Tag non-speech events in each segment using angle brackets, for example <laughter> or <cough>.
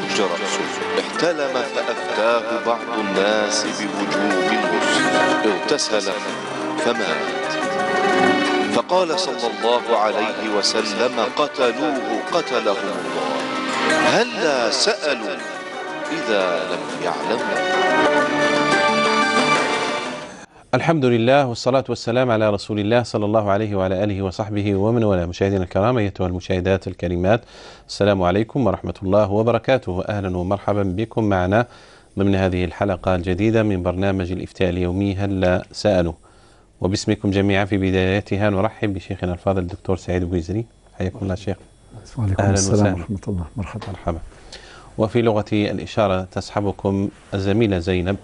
رأسه احتلم فأفتاه بعض الناس بوجوب الغسل اغتسل فمات فقال صلى الله عليه وسلم قتلوه قتلهم الله هلا سألوا إذا لم يعلموا الحمد لله والصلاة والسلام على رسول الله صلى الله عليه وعلى آله وصحبه ومن والاه مشاهدينا الكرام أيتها المشاهدات الكريمات السلام عليكم ورحمة الله وبركاته أهلا ومرحبا بكم معنا ضمن هذه الحلقة الجديدة من برنامج الإفتاء اليومي هلا سألوا وباسمكم جميعا في بدايتها نرحب بشيخنا الفاضل الدكتور سعيد بويزري حياكم الله شيخ وعليكم أهلا السلام ورحمة الله مرحبا مرحبا وفي لغة الإشارة تسحبكم الزميلة زينب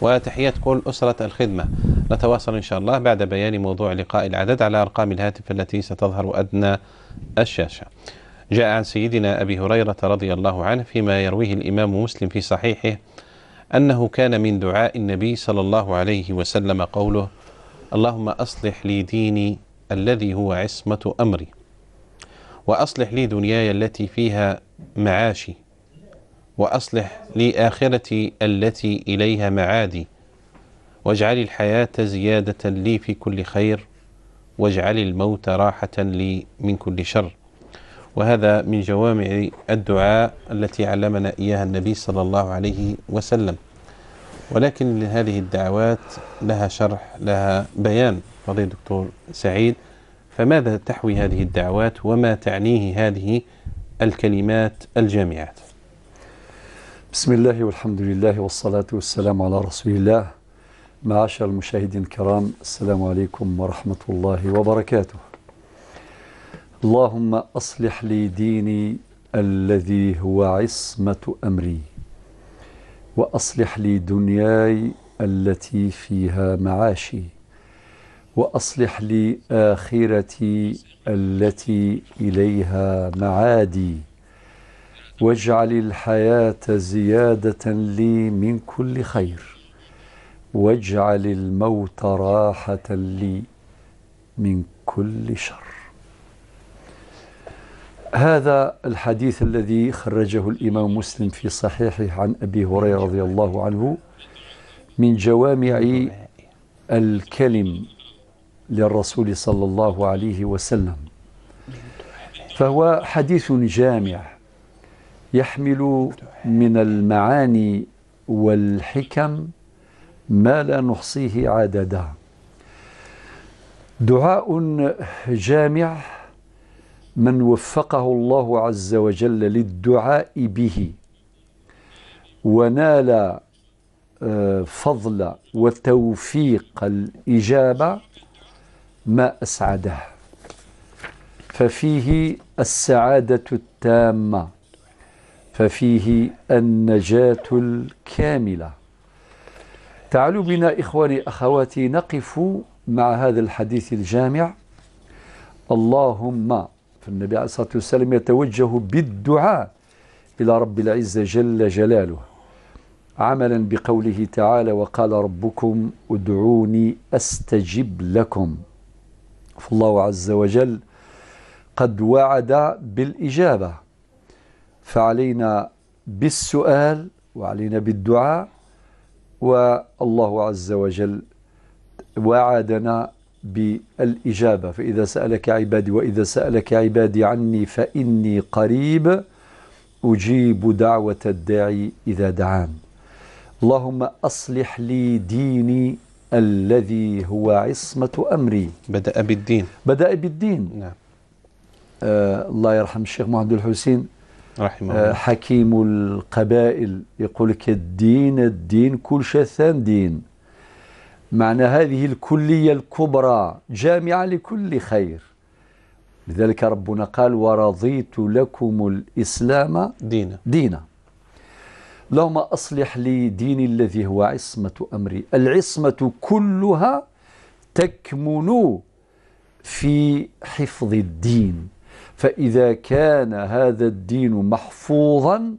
وتحيات كل أسرة الخدمة نتواصل إن شاء الله بعد بيان موضوع لقاء العدد على أرقام الهاتف التي ستظهر أدنى الشاشة جاء عن سيدنا أبي هريرة رضي الله عنه فيما يرويه الإمام مسلم في صحيحه أنه كان من دعاء النبي صلى الله عليه وسلم قوله اللهم أصلح لي ديني الذي هو عصمة أمري وأصلح لي دنياي التي فيها معاشي وأصلح لي آخرتي التي إليها معادي واجعل الحياة زيادة لي في كل خير واجعل الموت راحة لي من كل شر وهذا من جوامع الدعاء التي علمنا إياها النبي صلى الله عليه وسلم ولكن هذه الدعوات لها شرح لها بيان فضي دكتور سعيد فماذا تحوي هذه الدعوات وما تعنيه هذه الكلمات الجامعات بسم الله والحمد لله والصلاة والسلام على رسول الله معاشر المشاهدين الكرام السلام عليكم ورحمة الله وبركاته اللهم أصلح لي ديني الذي هو عصمة أمري وأصلح لي دنياي التي فيها معاشي وأصلح لي آخرتي التي إليها معادي واجعل الحياة زيادة لي من كل خير واجعل الموت راحة لي من كل شر هذا الحديث الذي خرجه الإمام مسلم في صحيحه عن أبي هريرة رضي الله عنه من جوامع الكلم للرسول صلى الله عليه وسلم فهو حديث جامع يحمل من المعاني والحكم ما لا نحصيه عددا دعاء جامع من وفقه الله عز وجل للدعاء به ونال آه، فضل وتوفيق الإجابة ما أسعده ففيه السعادة التامة ففيه النجاة الكاملة تعالوا بنا إخواني أخواتي نقف مع هذا الحديث الجامع اللهم فالنبي عليه الصلاة والسلام يتوجه بالدعاء إلى رب العزة جل جلاله عملا بقوله تعالى وقال ربكم ادعوني أستجب لكم فالله عز وجل قد وعد بالإجابة فعلينا بالسؤال وعلينا بالدعاء والله عز وجل وعدنا بالإجابة فإذا سألك عبادي وإذا سألك عبادي عني فإني قريب أجيب دعوة الداعي إذا دعان اللهم أصلح لي ديني الذي هو عصمة أمري بدأ بالدين بدأ بالدين نعم. آه الله يرحم الشيخ محمد الحسين رحمه آه، الله حكيم القبائل يقول لك الدين الدين كل شيء دين معنى هذه الكلية الكبرى جامعة لكل خير لذلك ربنا قال ورضيت لكم الإسلام دينا دينا اللهم أصلح لي ديني الذي هو عصمة أمري العصمة كلها تكمن في حفظ الدين فإذا كان هذا الدين محفوظا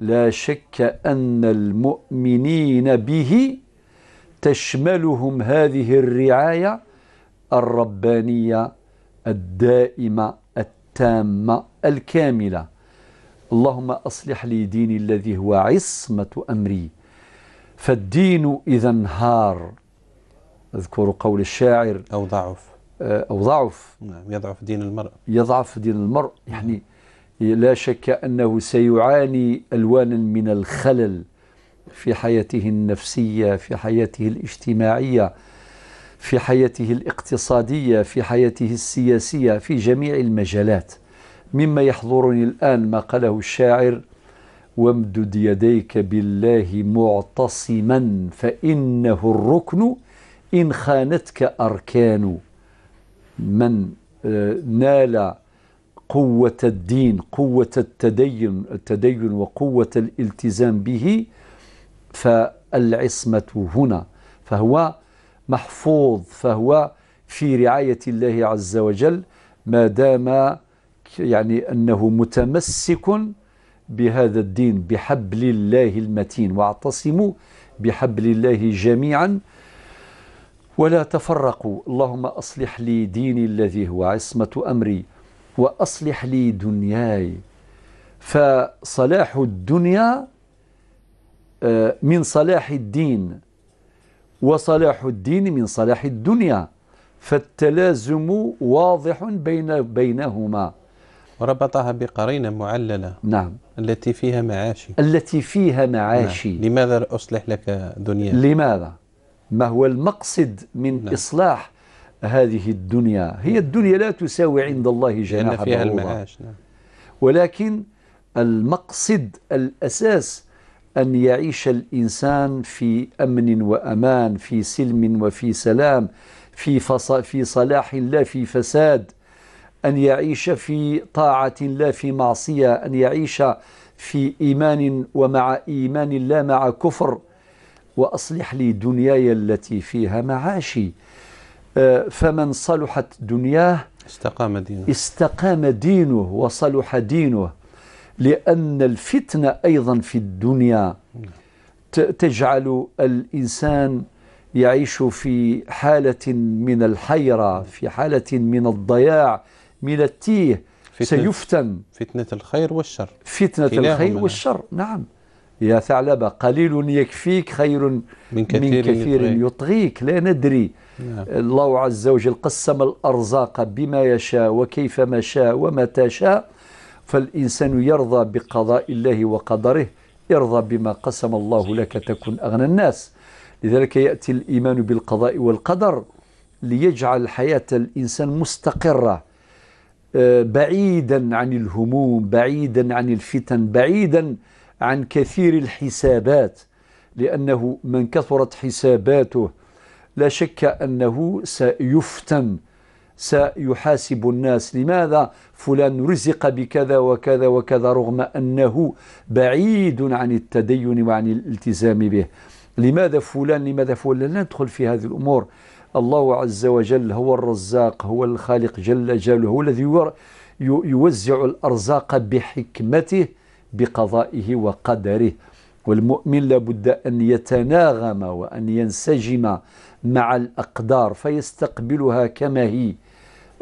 لا شك أن المؤمنين به تشملهم هذه الرعاية الربانية الدائمة التامة الكاملة اللهم أصلح لي ديني الذي هو عصمة أمري فالدين إذا انهار اذكر قول الشاعر أو ضعف آه، أو ضعف نعم، يضعف دين المرء يضعف دين المرء يعني لا شك أنه سيعاني ألوانا من الخلل في حياته النفسية في حياته الاجتماعية في حياته الاقتصادية في حياته السياسية في جميع المجالات مما يحضرني الآن ما قاله الشاعر وامدد يديك بالله معتصما فإنه الركن إن خانتك أركان من آه، نال قوة الدين قوة التدين التدين وقوة الالتزام به فالعصمة هنا فهو محفوظ فهو في رعاية الله عز وجل ما دام يعني أنه متمسك بهذا الدين بحبل الله المتين واعتصموا بحبل الله جميعا ولا تفرقوا اللهم أصلح لي ديني الذي هو عصمة أمري وأصلح لي دنياي فصلاح الدنيا آه، من صلاح الدين وصلاح الدين من صلاح الدنيا فالتلازم واضح بين بينهما وربطها بقرينة معللة نعم التي فيها معاشي التي فيها معاشي نعم. لماذا أصلح لك دنيا لماذا ما هو المقصد من نعم. إصلاح هذه الدنيا هي نعم. الدنيا لا تساوي عند الله جناح فيها المعاش نعم. ولكن المقصد الأساس أن يعيش الإنسان في أمن وأمان في سلم وفي سلام في, فص... في صلاح لا في فساد أن يعيش في طاعة لا في معصية أن يعيش في إيمان ومع إيمان لا مع كفر وأصلح لي دنياي التي فيها معاشي آه، فمن صلحت دنياه استقام دينه استقام دينه وصلح دينه لأن الفتنة أيضا في الدنيا تجعل الإنسان يعيش في حالة من الحيرة في حالة من الضياع من التيه فتنة سيفتن فتنة الخير والشر فتنة الخير والشر نعم يا ثعلبة قليل يكفيك خير من كثير, من كثير يطغيك. يطغيك لا ندري نعم. الله عز وجل قسم الأرزاق بما يشاء وكيفما شاء ومتى شاء فالإنسان يرضى بقضاء الله وقدره ارضى بما قسم الله لك تكن أغنى الناس لذلك يأتي الإيمان بالقضاء والقدر ليجعل حياة الإنسان مستقرة آه، بعيدا عن الهموم بعيدا عن الفتن بعيدا عن كثير الحسابات لأنه من كثرت حساباته لا شك أنه سيفتن سيحاسب الناس لماذا فلان رزق بكذا وكذا وكذا رغم أنه بعيد عن التدين وعن الالتزام به لماذا فلان لماذا فلان لا ندخل في هذه الأمور الله عز وجل هو الرزاق هو الخالق جل جلاله هو الذي يوزع الأرزاق بحكمته بقضائه وقدره والمؤمن لابد أن يتناغم وأن ينسجم مع الأقدار فيستقبلها كما هي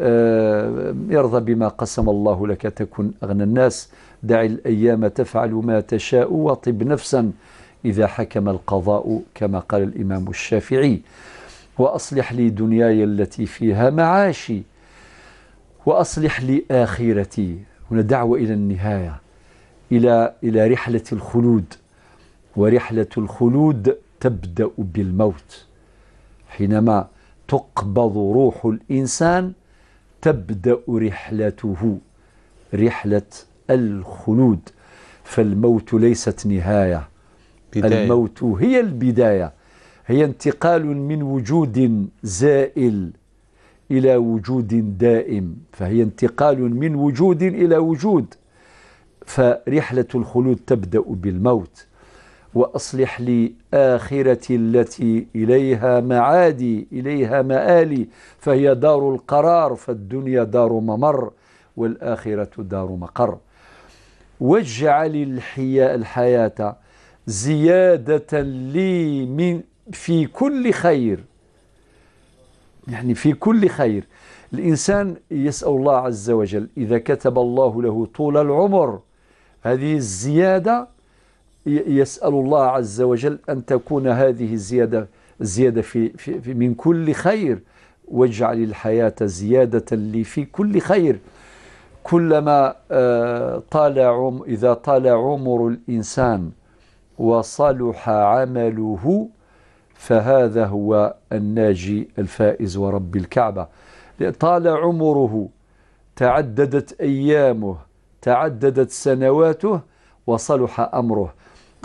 آه، ارضى بما قسم الله لك تكن أغنى الناس دع الأيام تفعل ما تشاء وطب نفسا إذا حكم القضاء كما قال الإمام الشافعي وأصلح لي دنياي التي فيها معاشي وأصلح لي آخرتي هنا دعوة إلى النهاية إلى إلى رحلة الخلود ورحلة الخلود تبدأ بالموت حينما تقبض روح الإنسان تبدأ رحلته رحلة الخلود فالموت ليست نهاية بداية. الموت هي البداية هي انتقال من وجود زائل إلى وجود دائم فهي انتقال من وجود إلى وجود فرحلة الخلود تبدأ بالموت وأصلح لي آخرتي التي إليها معادي إليها مآلي فهي دار القرار فالدنيا دار ممر والآخرة دار مقر واجعل الحياة زيادة لي من في كل خير يعني في كل خير الإنسان يسأل الله عز وجل إذا كتب الله له طول العمر هذه الزيادة يسأل الله عز وجل أن تكون هذه الزيادة زيادة في, في, في من كل خير واجعل الحياة زيادة لي في كل خير كلما آه، طال عم إذا طال عمر الإنسان وصلح عمله فهذا هو الناجي الفائز ورب الكعبة طال عمره تعددت أيامه تعددت سنواته وصلح أمره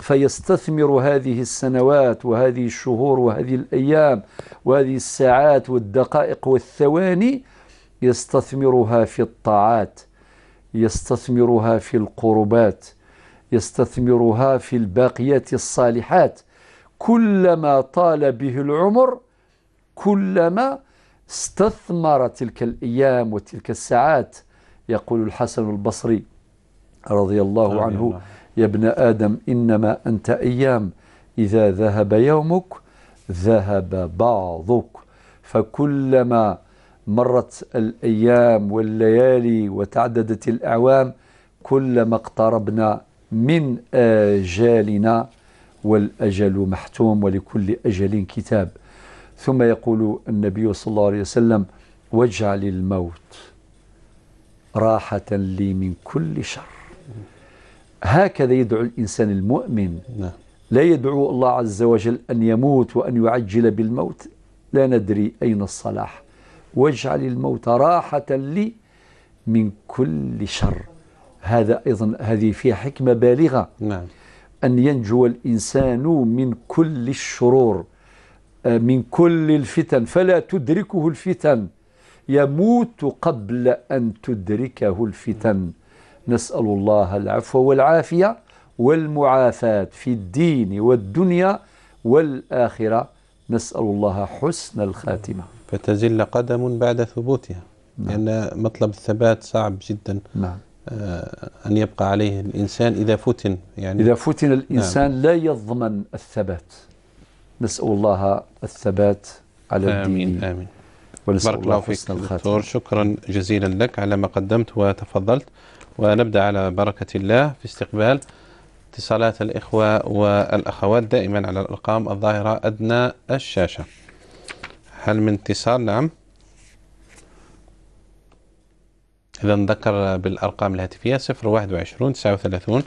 فيستثمر هذه السنوات وهذه الشهور وهذه الأيام وهذه الساعات والدقائق والثواني يستثمرها في الطاعات يستثمرها في القربات يستثمرها في الباقيات الصالحات كلما طال به العمر كلما استثمر تلك الأيام وتلك الساعات يقول الحسن البصري رضي الله عنه يا ابن آدم إنما أنت أيام إذا ذهب يومك ذهب بعضك فكلما مرت الأيام والليالي وتعددت الأعوام كلما اقتربنا من آجالنا والأجل محتوم ولكل أجل كتاب ثم يقول النبي صلى الله عليه وسلم واجعل الموت راحة لي من كل شر هكذا يدعو الإنسان المؤمن نعم. لا يدعو الله عز وجل أن يموت وأن يعجل بالموت لا ندري أين الصلاح واجعل الموت راحة لي من كل شر هذا أيضا هذه فيها حكمة بالغة نعم. أن ينجو الإنسان من كل الشرور آه، من كل الفتن فلا تدركه الفتن يموت قبل أن تدركه الفتن نسأل الله العفو والعافية والمعافاة في الدين والدنيا والآخرة نسأل الله حسن الخاتمة فتزل قدم بعد ثبوتها نعم. لأن مطلب الثبات صعب جدا نعم. آه أن يبقى عليه الإنسان إذا فتن يعني إذا فتن الإنسان نعم. لا يضمن الثبات نسأل الله الثبات على آمين الدين آمين كل بارك الله فيك دكتور شكرا جزيلا لك على ما قدمت وتفضلت ونبدأ على بركة الله في استقبال اتصالات الإخوة والأخوات دائما على الأرقام الظاهرة أدنى الشاشة هل من اتصال نعم إذا نذكر بالأرقام الهاتفية 021 39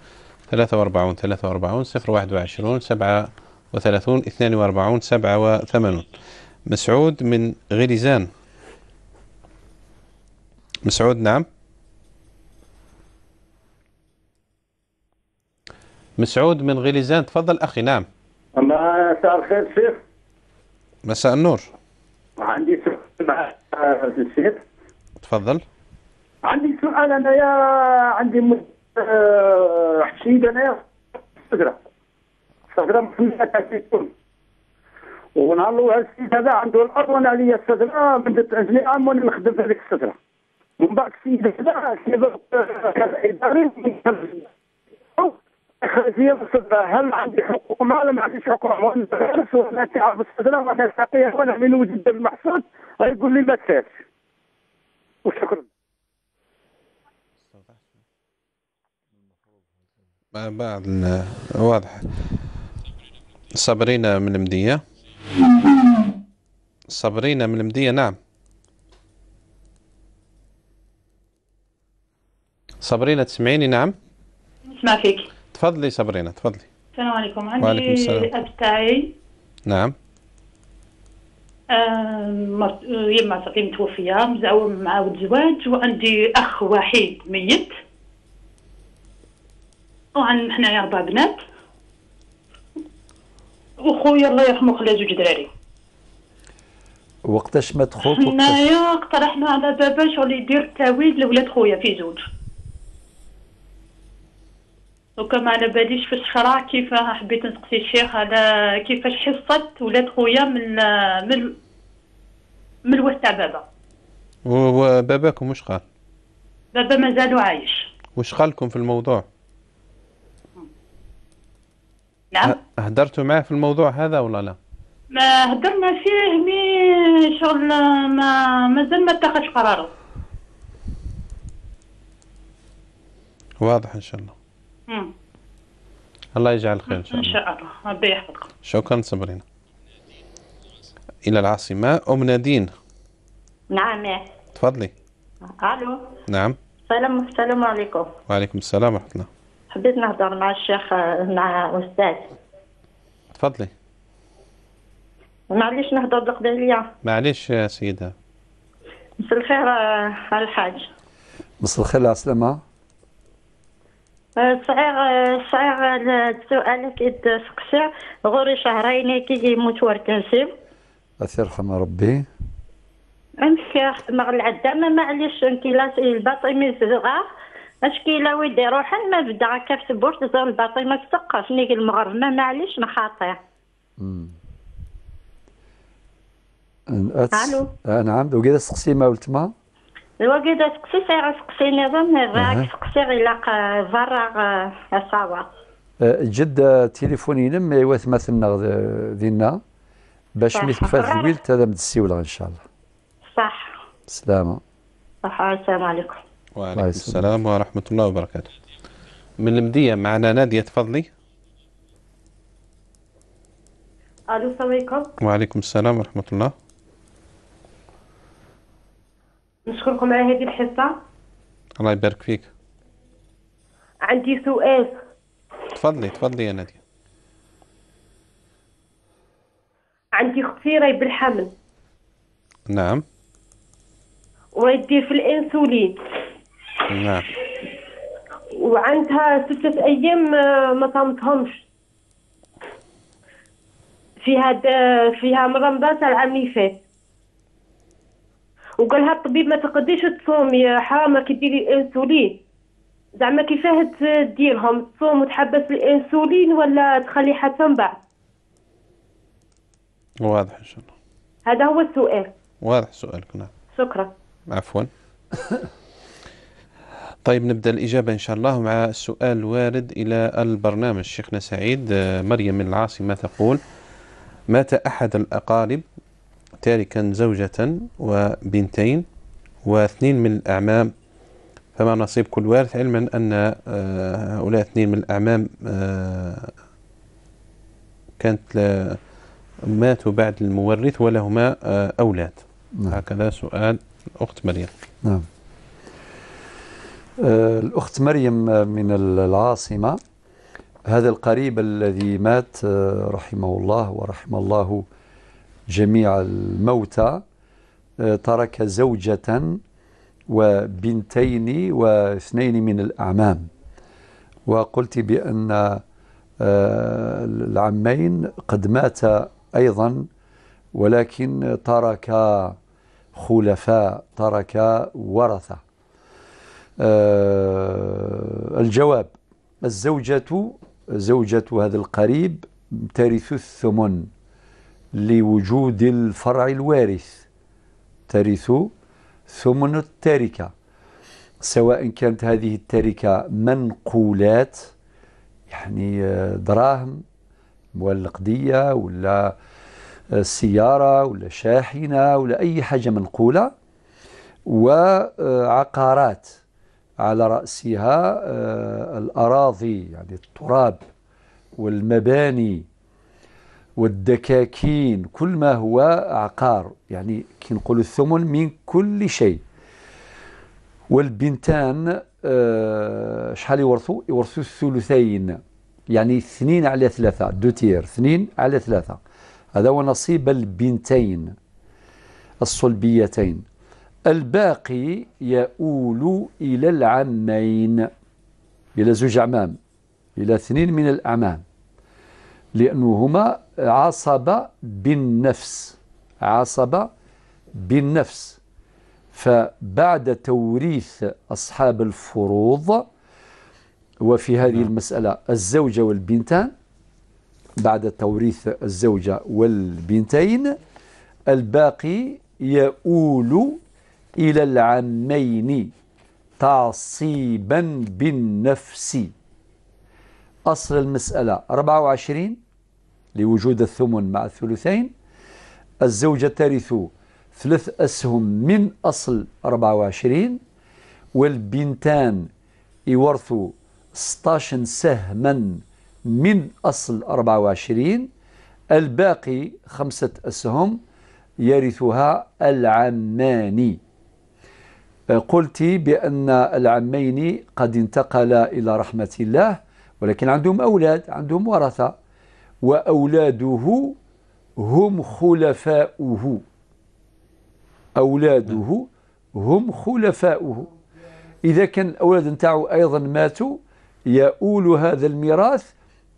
43 43 021 37 42 47 87 مسعود من غليزان مسعود نعم مسعود من غليزان تفضل أخي نعم مساء الخير شيخ مساء النور عندي سؤال مع الشيخ تفضل عندي سؤال انا يا عندي آه، حشيد انا يا صغرى صغرى ونهار الاول السيد هذا عنده الارض وانا عليا الستره بدات اجني عام وانا نخدم في هذيك الستره من بعد السيد هذا السيد كان اداري خلفيه هل عندي حقوق مال ما عنديش حقوق وانا غارس وانا تعرف بالصدفه وانا ساقيه وانا من وجد المحصول غيقول لي ما تسالش وشكرا بعد واضح صابرين من المدينه صبرينا من المدية نعم صبرينا تسمعيني نعم نسمع فيك تفضلي صبرينا تفضلي السلام عليكم عندي وعليكم السلام. الاب تاعي نعم مرت... يما صاحبي متوفية مزعوم مع ولد زواج وعندي أخ وحيد ميت وعن حنايا أربع بنات وخويا الله يرحمه خلا زوج دراري وقتاش مات خوك حنايا اقترحنا على بابا شغل يدير التعويض لولاد خويا في زوج دوكا ما على باليش في الشرع كيف حبيت نسقسي الشيخ على كيفاش حصت ولاد خويا من من من الوسط تاع بابا وباباكم واش قال؟ بابا مازالو عايش واش قالكم في الموضوع؟ نعم هدرتوا معاه في الموضوع هذا ولا لا؟ ما هدرنا فيه مي شغل ما مازال ما اتخذش قراره واضح ان شاء الله مم. الله يجعل خير ان شاء الله ان شاء الله ربي يحفظكم شكرا صبرينا الى العاصمه ام نادين نعم تفضلي الو نعم السلام السلام عليكم وعليكم السلام ورحمه الله حبيت نهضر مع الشيخ مع استاذ تفضلي معليش نهضر عليا معليش يا سيده مساء الخير آه، الحاج مساء الخير على السلامه صعيغ آه، صعيغ السؤال آه، كي تسقسي غوري شهرين كي يموت ورتنسيب الله يرحم ربي امسي خدمة العدامة معليش انت لا الباطي من صغار اشكيلا ويد يروحن ما بدا هكا في تبورت زار الباطيمه ما السقف نيك المغرب ما معليش نخاطيه الو نعم وكذا سقسي ما ولتما ايوا كذا سقسي سي سقسي نظام راك سقسي لاق فرا الصواب جد تليفوني نم ايوا ثمثلنا ديالنا باش ما تكفات الويلت هذا السيوله ان شاء الله صح سلامه صح السلام عليكم وعليكم السلام ورحمة الله وبركاته من المدية معنا نادية تفضلي ألو السلام عليكم وعليكم السلام ورحمة الله نشكركم على هذه الحصة الله يبارك فيك عندي سؤال تفضلي تفضلي يا نادية عندي اختي راهي بالحمل نعم وراي دير في الانسولين نعم وعندها ستة أيام آه، ما صامتهمش فيها آه، فيها من رمضان تاع العام اللي فات وقالها الطبيب ما تقديش تصومي حرام كي ديري الانسولين زعما كيفاه تديرهم تصوم وتحبس الانسولين ولا تخلي حتى من بعد واضح ان شاء الله هذا هو السؤال واضح سؤالك نعم شكرا عفوا <laughs> طيب نبدأ الإجابة إن شاء الله مع السؤال الوارد إلى البرنامج شيخنا سعيد آه، مريم من العاصمة تقول مات أحد الأقارب تاركا زوجة وبنتين واثنين من الأعمام فما نصيب كل وارث علما أن آه، هؤلاء اثنين من الأعمام آه، كانت ماتوا بعد المورث ولهما أولاد نعم. هكذا سؤال أخت مريم نعم آه، الأخت مريم من العاصمة هذا القريب الذي مات آه، رحمه الله ورحم الله جميع الموتى آه، ترك زوجة وبنتين واثنين من الأعمام وقلت بأن العمين قد مات أيضا ولكن ترك خلفاء ترك ورثه آه، الجواب الزوجة زوجة هذا القريب ترث الثمن لوجود الفرع الوارث ترث ثمن التركة سواء كانت هذه التركة منقولات يعني آه، دراهم والنقدية ولا آه، سيارة ولا شاحنة ولا أي حاجة منقولة وعقارات على رأسها آه، الأراضي يعني التراب والمباني والدكاكين كل ما هو عقار يعني كي نقولوا الثمن من كل شيء والبنتان آه، شحال يورثوا يورثوا الثلثين يعني اثنين على ثلاثة دو تير اثنين على ثلاثة هذا هو نصيب البنتين الصلبيتين الباقي يؤول إلى العمين إلى زوج عمام إلى اثنين من الأعمام لأنهما عصب بالنفس عصب بالنفس فبعد توريث أصحاب الفروض وفي هذه نعم. المسألة الزوجة والبنتان بعد توريث الزوجة والبنتين الباقي يؤول إلى العمين تعصيبا بالنفس أصل المسألة 24 لوجود الثمن مع الثلثين الزوجة ترث ثلث أسهم من أصل 24 والبنتان يورثوا 16 سهما من أصل 24 الباقي خمسة أسهم يرثها العمان قلت بأن العمين قد انتقلا إلى رحمة الله ولكن عندهم أولاد عندهم ورثة وأولاده هم خلفاؤه أولاده هم خلفاؤه إذا كان الأولاد نتاعو أيضا ماتوا يؤول هذا الميراث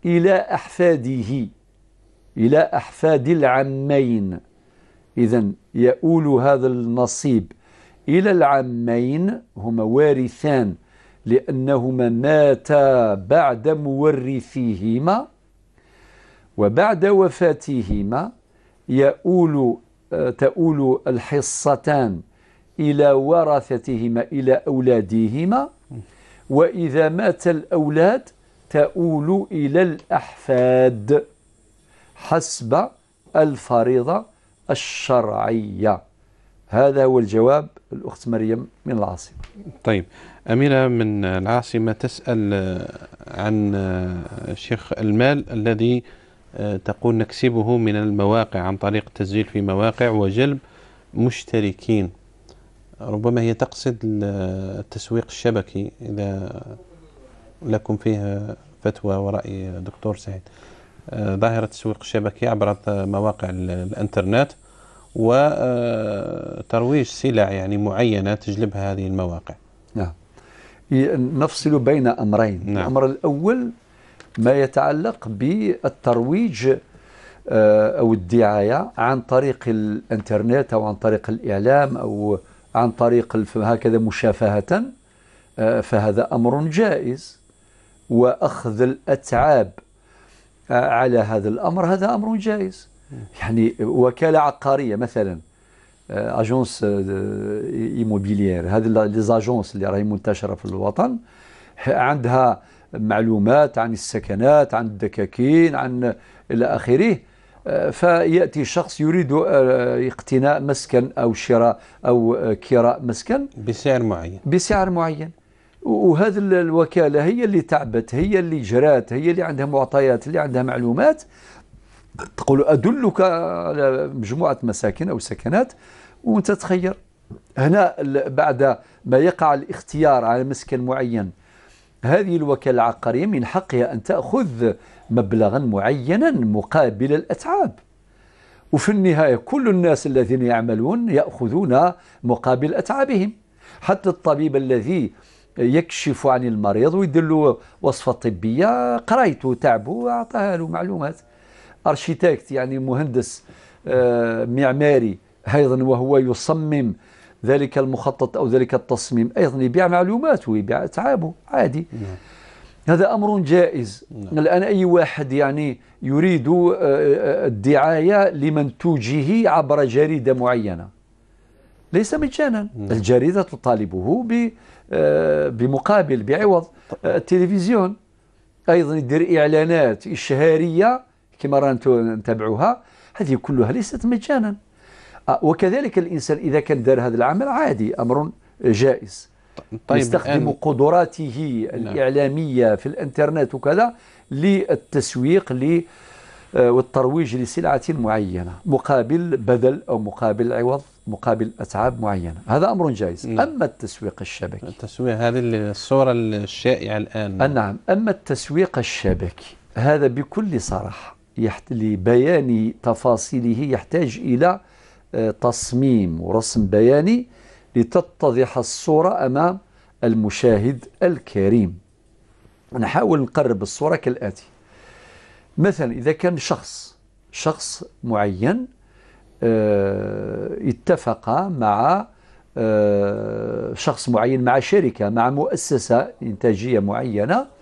إلى أحفاده إلى أحفاد العمين إذا يؤول هذا النصيب إلى العمين هما وارثان لأنهما ماتا بعد مورثيهما وبعد وفاتهما يؤول تؤول الحصتان إلى ورثتهما إلى أولادهما وإذا مات الأولاد تؤول إلى الأحفاد حسب الفريضة الشرعية هذا هو الجواب الأخت مريم من العاصمة طيب أميرة من العاصمة تسأل آه، عن آه، شيخ المال الذي آه، تقول نكسبه من المواقع عن طريق التسجيل في مواقع وجلب مشتركين ربما هي تقصد التسويق الشبكي إذا لكم فيه فتوى ورأي دكتور سعيد ظاهرة التسويق الشبكي عبر مواقع الانترنت وترويج سلع يعني معينة تجلبها هذه المواقع نعم نفصل بين أمرين نعم. الأمر الأول ما يتعلق بالترويج آه، أو الدعاية عن طريق الإنترنت أو عن طريق الإعلام أو عن طريق هكذا مشافهة آه، فهذا أمر جائز وأخذ الأتعاب آه، على هذا الأمر هذا أمر جائز يعني وكاله عقاريه مثلا اجونس آه، ايموبيليير آه، آه، هذه لي زاجونس اللي راهي منتشره في الوطن عندها معلومات عن السكنات عن الدكاكين عن الى اخره فياتي شخص يريد اقتناء مسكن او شراء او كراء مسكن بسعر معين بسعر معين وهذه الوكاله هي اللي تعبت هي اللي جرات هي اللي عندها معطيات اللي عندها معلومات تقول أدلك على مجموعة مساكن أو سكنات وأنت تخير هنا بعد ما يقع الاختيار على مسكن معين هذه الوكالة العقارية من حقها أن تأخذ مبلغا معينا مقابل الأتعاب وفي النهاية كل الناس الذين يعملون يأخذون مقابل أتعابهم حتى الطبيب الذي يكشف عن المريض ويدير له وصفة طبية قرايته تعبه وأعطاها له معلومات أرشيتكت يعني مهندس آه، معماري أيضا وهو يصمم ذلك المخطط أو ذلك التصميم أيضا يبيع معلوماته ويبيع أتعابه عادي نعم. هذا أمر جائز نعم. الآن أي واحد يعني يريد آه، آه، الدعاية لمنتوجه عبر جريدة معينة ليس مجانا نعم. الجريدة تطالبه بمقابل بعوض التلفزيون أيضا يدير إعلانات إشهارية كما رانا نتابعوها هذه كلها ليست مجانا أه، وكذلك الإنسان إذا كان دار هذا العمل عادي أمر جائز طيب, طيب، يستخدم قدراته نعم. الإعلامية في الإنترنت وكذا للتسويق ل أه، والترويج لسلعة معينة مقابل بذل أو مقابل عوض مقابل أتعاب معينة هذا أمر جائز نعم. أما التسويق الشبكي التسويق هذه الصورة الشائعة الآن أه، نعم أما التسويق الشبكي هذا بكل صراحة لبيان تفاصيله يحتاج إلى آه، تصميم ورسم بياني لتتضح الصورة أمام المشاهد الكريم نحاول نقرب الصورة كالآتي مثلا إذا كان شخص شخص معين آه، اتفق مع آه، شخص معين مع شركة مع مؤسسة إنتاجية معينة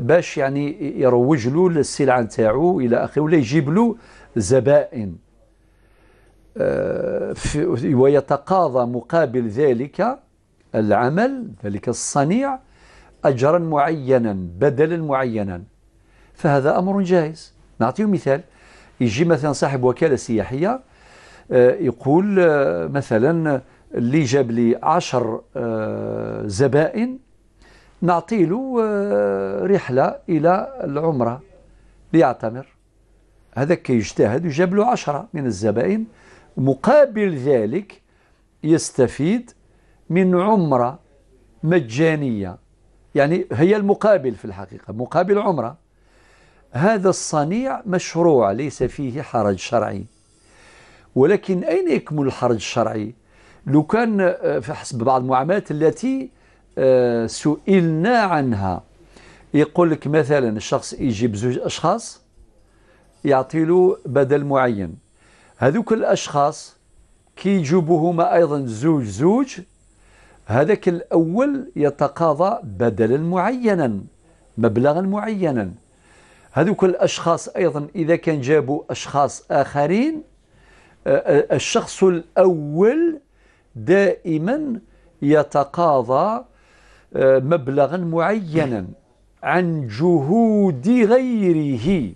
باش يعني يروج له السلعه نتاعو الى اخره ولا يجيب له زبائن آه، ويتقاضى مقابل ذلك العمل ذلك الصنيع أجرا معينا بدلا معينا فهذا أمر جائز نعطيه مثال يجي مثلا صاحب وكالة سياحية آه، يقول آه، مثلا اللي جاب لي عشر زبائن نعطي له آه، رحلة إلى العمرة ليعتمر هذا كيجتهد ويجاب له عشرة من الزبائن مقابل ذلك يستفيد من عمرة مجانية يعني هي المقابل في الحقيقة مقابل عمرة هذا الصنيع مشروع ليس فيه حرج شرعي ولكن أين يكمن الحرج الشرعي لو كان في آه، حسب بعض المعاملات التي آه، سئلنا عنها يقول لك مثلا الشخص يجيب زوج أشخاص يعطي له بدل معين هذوك الأشخاص كي يجيبوهما أيضا زوج زوج هذاك الأول يتقاضى بدلا معينا مبلغا معينا هذوك الأشخاص أيضا إذا كان جابوا أشخاص آخرين آه، آه، الشخص الأول دائما يتقاضى مبلغا معينا عن جهود غيره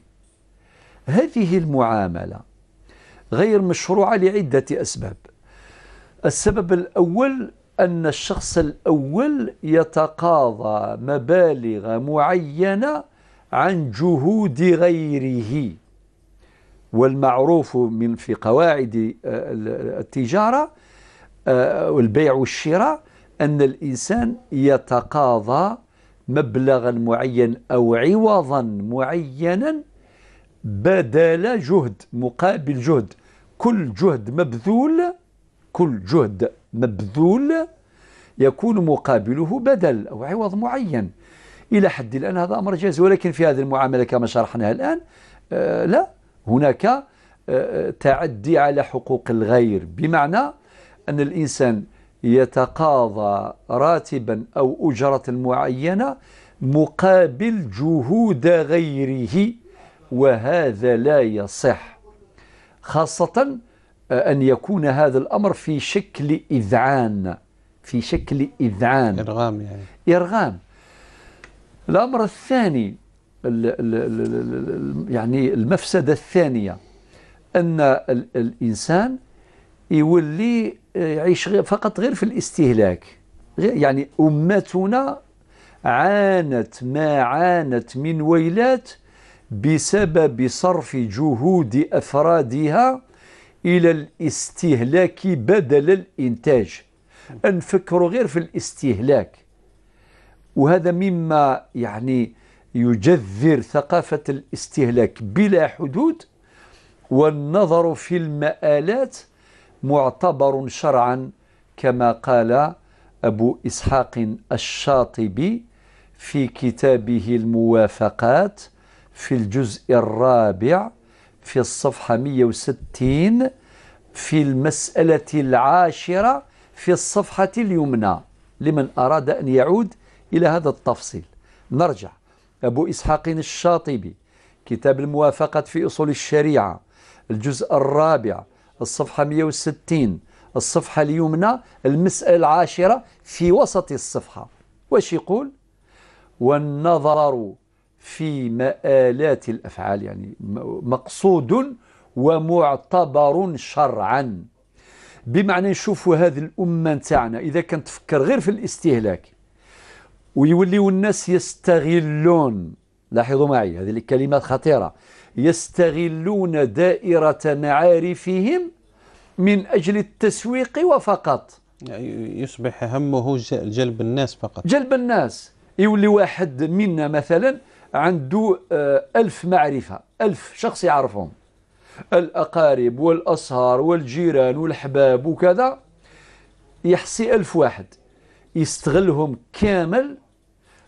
هذه المعامله غير مشروعه لعده اسباب السبب الاول ان الشخص الاول يتقاضى مبالغ معينه عن جهود غيره والمعروف من في قواعد آه، التجاره آه، والبيع والشراء أن الإنسان يتقاضى مبلغا معينا أو عوضا معينا بدل جهد مقابل جهد كل جهد مبذول كل جهد مبذول يكون مقابله بدل أو عوض معين إلى حد الآن هذا أمر جائز ولكن في هذه المعاملة كما شرحناها الآن آه لا هناك آه, آه، تعدي على حقوق الغير بمعنى أن الإنسان يتقاضى راتبا أو أجرة معينة مقابل جهود غيره وهذا لا يصح خاصة آه، أن يكون هذا الأمر في شكل إذعان في شكل إذعان إرغام يعني إرغام الأمر الثاني يعني المفسدة الثانية أن الإنسان يولي يعيش فقط غير في الاستهلاك يعني أمتنا عانت ما عانت من ويلات بسبب صرف جهود أفرادها إلى الاستهلاك بدل الإنتاج نفكروا غير في الاستهلاك وهذا مما يعني يجذر ثقافة الاستهلاك بلا حدود والنظر في المآلات معتبر شرعا كما قال أبو إسحاق الشاطبي في كتابه الموافقات في الجزء الرابع في الصفحة 160 في المسألة العاشرة في الصفحة اليمنى لمن أراد أن يعود إلى هذا التفصيل نرجع أبو إسحاق الشاطبي كتاب الموافقة في أصول الشريعة الجزء الرابع الصفحة 160 الصفحة اليمنى المسألة العاشرة في وسط الصفحة واش يقول والنظر في مآلات الأفعال يعني مقصود ومعتبر شرعا بمعنى نشوفوا هذه الأمة تاعنا إذا كانت تفكر غير في الاستهلاك ويوليوا الناس يستغلون لاحظوا معي هذه الكلمات خطيرة يستغلون دائرة معارفهم من أجل التسويق وفقط يعني يصبح همه جلب الناس فقط جلب الناس يولي واحد منا مثلا عنده آه، ألف معرفة ألف شخص يعرفهم الأقارب والأصهار والجيران والحباب وكذا يحصي ألف واحد يستغلهم كامل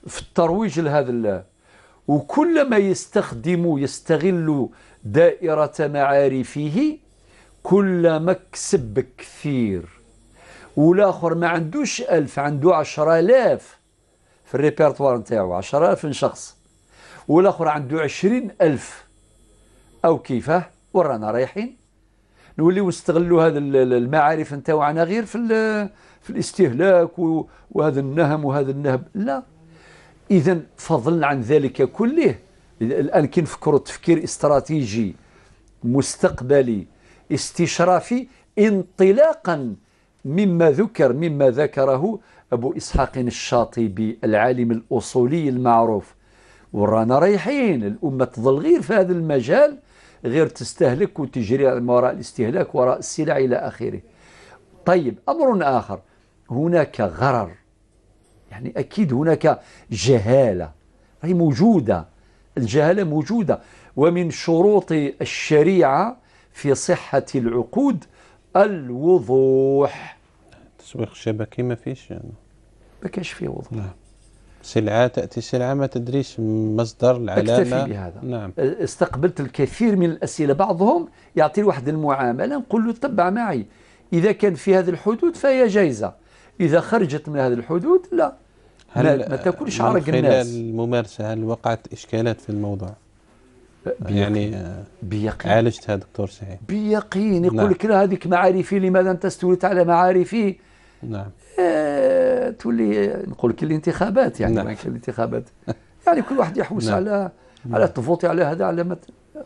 في الترويج لهذا وكلما يستخدم يستغل دائرة معارفه كلما كسب كثير والآخر ما عندوش ألف عنده عشرة آلاف في الريبرتوار نتاعو عشرة آلاف شخص والآخر عنده عشرين ألف أو كيفاه ورانا رايحين نوليو نستغلوا هذا المعارف نتاعو غير في في الاستهلاك وهذا النهم وهذا النهب لا إذا فضلا عن ذلك كله الآن كي نفكروا تفكير استراتيجي مستقبلي استشرافي انطلاقا مما ذكر مما ذكره أبو إسحاق الشاطبي العالم الأصولي المعروف ورانا رايحين الأمة تظل غير في هذا المجال غير تستهلك وتجري وراء الاستهلاك وراء السلع إلى آخره طيب أمر آخر هناك غرر يعني أكيد هناك جهالة هي موجودة الجهالة موجودة ومن شروط الشريعة في صحة العقود الوضوح تسويق الشبكي ما فيش يعني ما كاش فيه وضوح نعم سلعة تأتي سلعة ما تدريش مصدر العلامة اكتفي بهذا نعم. استقبلت الكثير من الأسئلة بعضهم يعطي واحد المعاملة نقول له تبع معي إذا كان في هذه الحدود فهي جايزة إذا خرجت من هذه الحدود لا هل ما تاكلش عرق الناس خلال الممارسه هل وقعت اشكالات في الموضوع؟ بيقين. يعني بيقين عالجتها دكتور سعيد بيقين يقول نعم. لك نعم. هذيك معارفي لماذا انت استوليت على معارفي؟ نعم آه تولي نقول لك الانتخابات يعني نعم. الانتخابات يعني كل واحد يحوس نعم. على نعم. على التفوتي على هذا على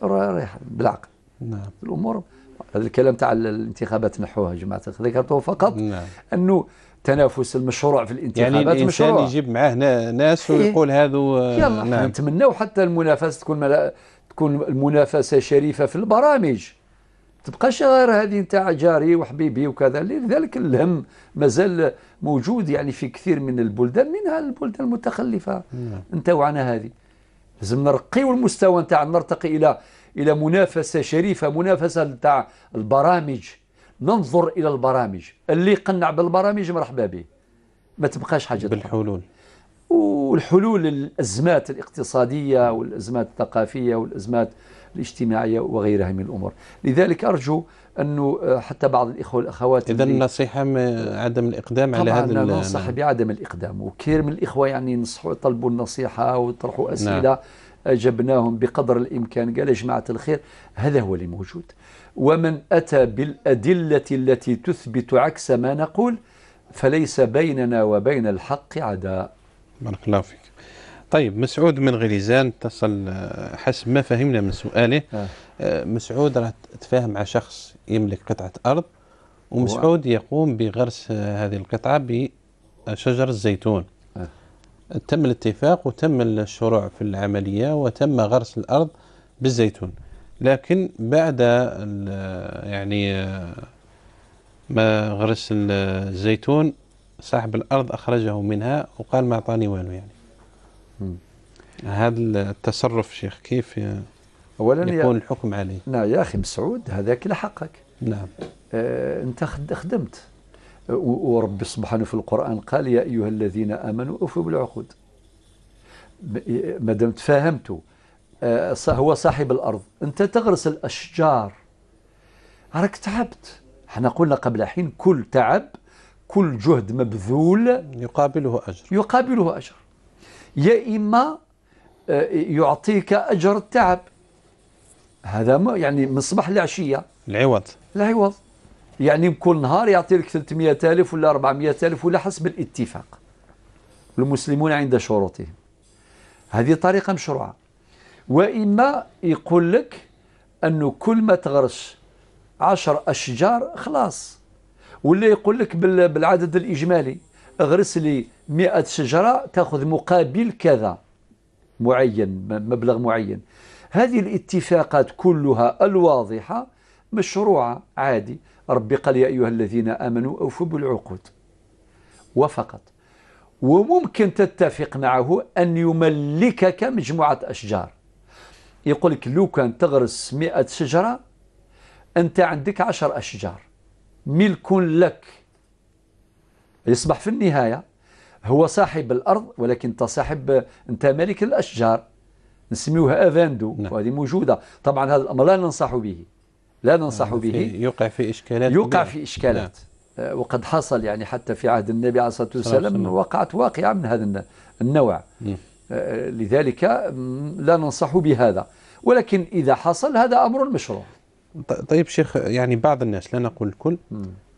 رايح بالعقل نعم الامور هذا الكلام تاع الانتخابات نحوها جماعه ذكرته فقط نعم. انه التنافس المشروع في الانتخابات يعني الانسان مشروع. يجيب معاه ناس إيه. ويقول هذو نعم. نتمنوا حتى المنافسه تكون ملا... تكون المنافسه شريفه في البرامج تبقاش غير هذه نتاع جاري وحبيبي وكذا لذلك الهم مازال موجود يعني في كثير من البلدان منها البلدان المتخلفه نعم. انت وعنا هذه لازم نرقيو المستوى نتاع نرتقي الى الى منافسه شريفه منافسه نتاع البرامج ننظر إلى البرامج اللي يقنع بالبرامج مرحبا به ما تبقاش حاجة بالحلول والحلول الأزمات الاقتصادية والأزمات الثقافية والأزمات الاجتماعية وغيرها من الأمور لذلك أرجو أنه آه، حتى بعض الإخوة والأخوات إذا النصيحة عدم الإقدام على هذا طبعا ننصح بعدم الإقدام وكثير من الإخوة يعني نصحوا يطلبوا النصيحة ويطرحوا نعم. أسئلة نعم. أجبناهم بقدر الإمكان قال يا جماعة الخير هذا هو اللي موجود ومن أتى بالأدلة التي تثبت عكس ما نقول فليس بيننا وبين الحق عداء بارك الله فيك طيب مسعود من غليزان اتصل آه، حسب ما فهمنا من سؤاله آه. آه، مسعود راه تفاهم مع شخص يملك قطعة أرض ومسعود يقوم بغرس هذه القطعة بشجر الزيتون تم الاتفاق وتم الشروع في العملية وتم غرس الأرض بالزيتون لكن بعد يعني ما غرس الزيتون صاحب الأرض أخرجه منها وقال ما أعطاني والو يعني هذا التصرف شيخ كيف أولا يكون يا الحكم عليه نعم يا أخي مسعود هذاك لحقك نعم آه، أنت خدمت ورب سبحانه في القرآن قال يا أيها الذين آمنوا أوفوا بالعقود ما دام تفاهمتوا آه، هو صاحب الأرض أنت تغرس الأشجار راك تعبت احنا قلنا قبل حين كل تعب كل جهد مبذول يقابله أجر يقابله أجر يا إما آه، يعطيك أجر التعب هذا يعني من الصباح للعشية العوض العوض يعني بكل نهار يعطي لك 300 ألف ولا 400 ألف ولا حسب الاتفاق المسلمون عند شروطهم هذه طريقة مشروعة وإما يقول لك أنه كل ما تغرس عشر أشجار خلاص ولا يقول لك بالعدد الإجمالي اغرس لي 100 شجرة تأخذ مقابل كذا معين مبلغ معين هذه الاتفاقات كلها الواضحة مشروعة عادي ربي قال يا أيها الذين آمنوا أوفوا بالعقود وفقط وممكن تتفق معه أن يملكك مجموعة أشجار يقول لك لو كان تغرس 100 شجرة أنت عندك 10 أشجار ملك لك يصبح في النهاية هو صاحب الأرض ولكن أنت صاحب أنت ملك الأشجار نسميوها أفاندو نعم. وهذه موجودة طبعا هذا الأمر لا ننصح به لا ننصح به يقع في إشكالات يقع في إشكالات نعم. آه، وقد حصل يعني حتى في عهد النبي عليه الصلاة والسلام وقعت واقعة من هذا النوع نعم. آه، م. لذلك لا ننصح بهذا ولكن إذا حصل هذا أمر مشروع طيب شيخ يعني بعض الناس لا نقول الكل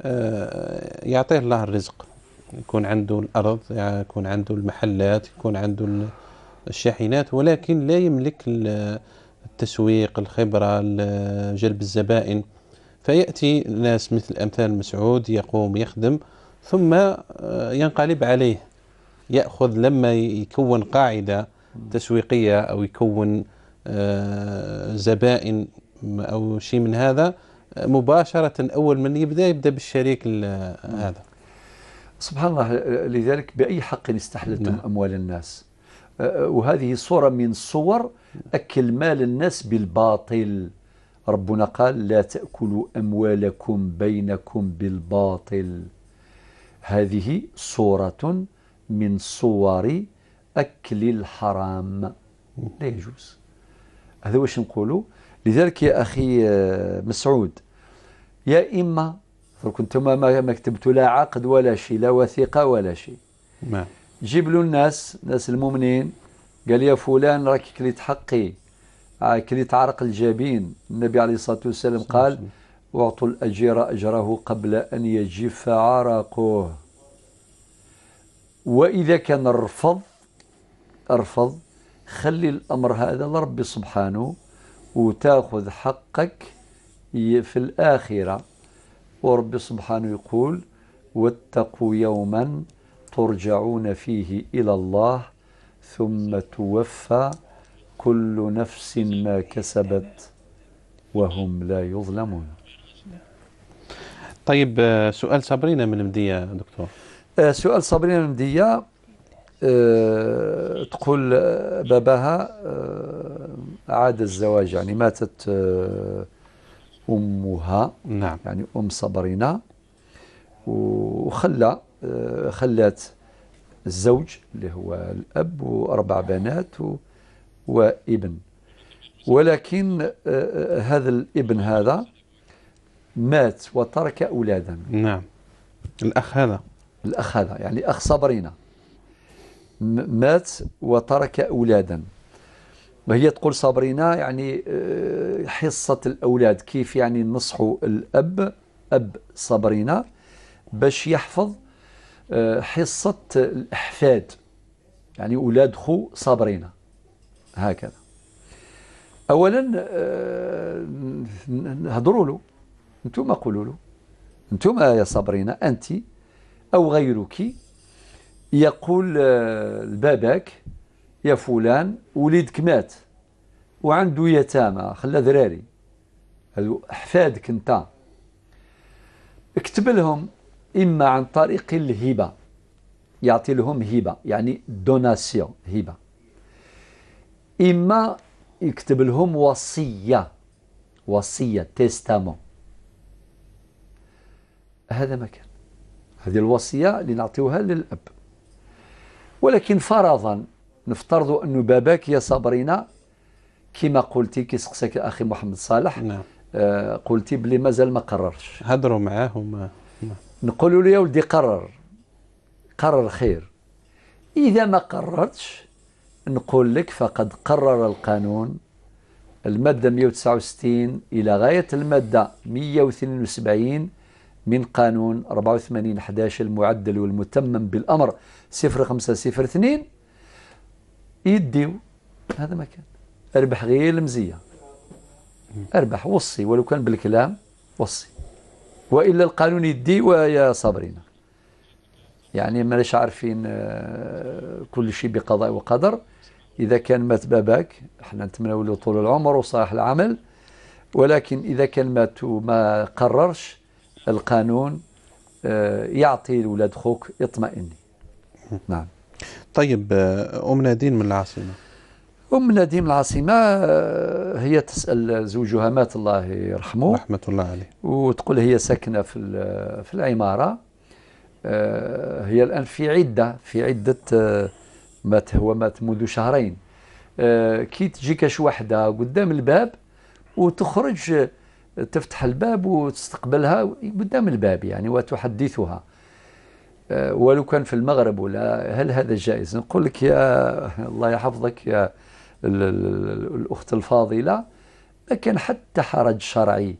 آه، يعطيه الله الرزق يكون عنده الأرض يكون عنده المحلات يكون عنده الشاحنات ولكن لا يملك التسويق الخبرة جلب الزبائن فيأتي ناس مثل أمثال مسعود يقوم يخدم ثم آه، ينقلب عليه يأخذ لما يكون قاعدة تسويقية أو يكون آه، زبائن أو شيء من هذا مباشرة أول من يبدأ يبدأ بالشريك هذا سبحان الله لذلك بأي حق استحلتم نعم. أموال الناس آه، وهذه صورة من صور أكل مال الناس بالباطل ربنا قال لا تأكلوا أموالكم بينكم بالباطل هذه صورة من صور أكل الحرام لا يجوز هذا واش نقولوا لذلك يا أخي آه، مسعود يا إما كنتم ما كتبتوا لا عقد ولا شيء لا وثيقة ولا شيء جيب له الناس الناس المؤمنين قال يا فلان راك كليت حقي آه، كليت عرق الجبين النبي عليه الصلاة والسلام قال واعطوا الأجير أجره قبل أن يجف عرقه وإذا كان رفض ارفض خلي الأمر هذا لربي سبحانه وتاخذ حقك في الآخرة ورب سبحانه يقول واتقوا يوما ترجعون فيه إلى الله ثم توفى كل نفس ما كسبت وهم لا يظلمون طيب آه، سؤال صابرين من مدية دكتور آه، سؤال صابرين من مدية آه، تقول باباها عاد الزواج يعني ماتت أمها نعم. يعني أم صبرينا وخلى خلات الزوج اللي هو الأب وأربع بنات و... وابن ولكن آه، آه، هذا الابن هذا مات وترك أولادا نعم الأخ هذا الأخ هذا يعني أخ صبرينا مات وترك أولادا وهي تقول صبرينا يعني آه، حصة الأولاد كيف يعني نصحوا الأب أب صبرينا باش يحفظ حصة الأحفاد يعني أولاد خو صابرين هكذا أولا آه، هضروا له أنتم قولوا له أنتم يا صابرين أنت أو غيرك يقول آه، لباباك يا فلان وليدك مات وعنده يتامى خلى ذراري هذو أحفادك أنت اكتب لهم إما عن طريق الهبة يعطي لهم هبة يعني دوناسيون هبة إما يكتب لهم وصية وصية تيستامون هذا ما كان هذه الوصية اللي نعطيوها للأب ولكن فرضا نفترض أن باباك يا صابرينا كما قلتي كي سقساك أخي محمد صالح نعم. آه قلتي بلي مازال ما قررش هضروا معاهم نقول له يا ولدي قرر قرر خير إذا ما قررتش نقول لك فقد قرر القانون المادة 169 إلى غاية المادة 172 من قانون 84 11 المعدل والمتمم بالأمر 0502 يديو هذا ما كان أربح غير المزية أربح وصي ولو كان بالكلام وصي وإلا القانون يدي ويا صابرين يعني ماناش عارفين آه، كل شيء بقضاء وقدر إذا كان مات باباك احنا نتمنوا له طول العمر وصلاح العمل ولكن إذا كان مات وما قررش القانون آه، يعطي لولاد خوك اطمئني نعم طيب آه، أم نادين من العاصمة أم نديم العاصمة آه، هي تسأل زوجها مات الله يرحمه رحمة الله عليه وتقول هي ساكنة في في العمارة آه، هي الآن في عدة في عدة آه، مات هو مات منذ شهرين كي تجيك شي وحدة قدام الباب وتخرج تفتح الباب وتستقبلها قدام الباب يعني وتحدثها ولو كان في المغرب ولا هل هذا جائز نقول لك يا الله يحفظك يا الأخت الفاضلة ما كان حتى حرج شرعي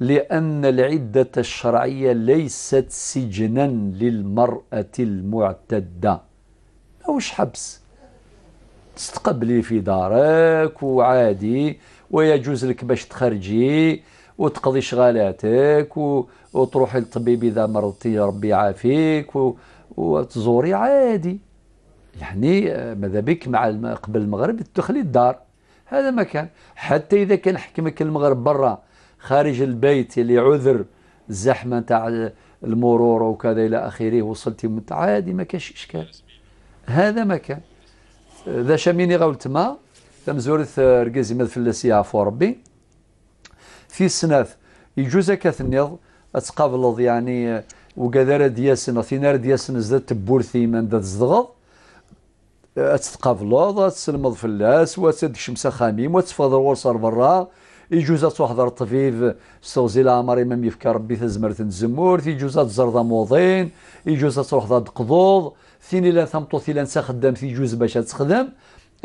لأن العدة الشرعية ليست سجنا للمرأة المعتدة ماهوش حبس تستقبلي في دارك وعادي ويجوز لك باش تخرجي وتقضي شغالاتك وتروحي للطبيب إذا مرضتي ربي يعافيك وتزوري عادي يعني آه، ماذا بك مع قبل المغرب تخلي الدار هذا ما كان حتى إذا كان حكمك المغرب برا خارج البيت اللي عذر الزحمة نتاع المرور وكذا إلى آخره وصلتي عادي ما كانش إشكال هذا ما كان ذا شاميني غولت ما تم زورت رقزي مدفلسي عفو ربي في سناث يجوز كثنيض اتقابلض يعني آه، وكذا راه دياسن في نار دياسن زاد تبورثي من زدغض تتقابلوض تسلمض اللاس وتسد الشمس خاميم وتفضل الورصه برا يجوز تحضر الطبيب استوزي العمر ما يفك ربي تزمر تنزمور يجوز تزرد موضين يجوز تروح ضد قضوض ثين الى ثمطوط الى نسى خدام يجوز باش تخدم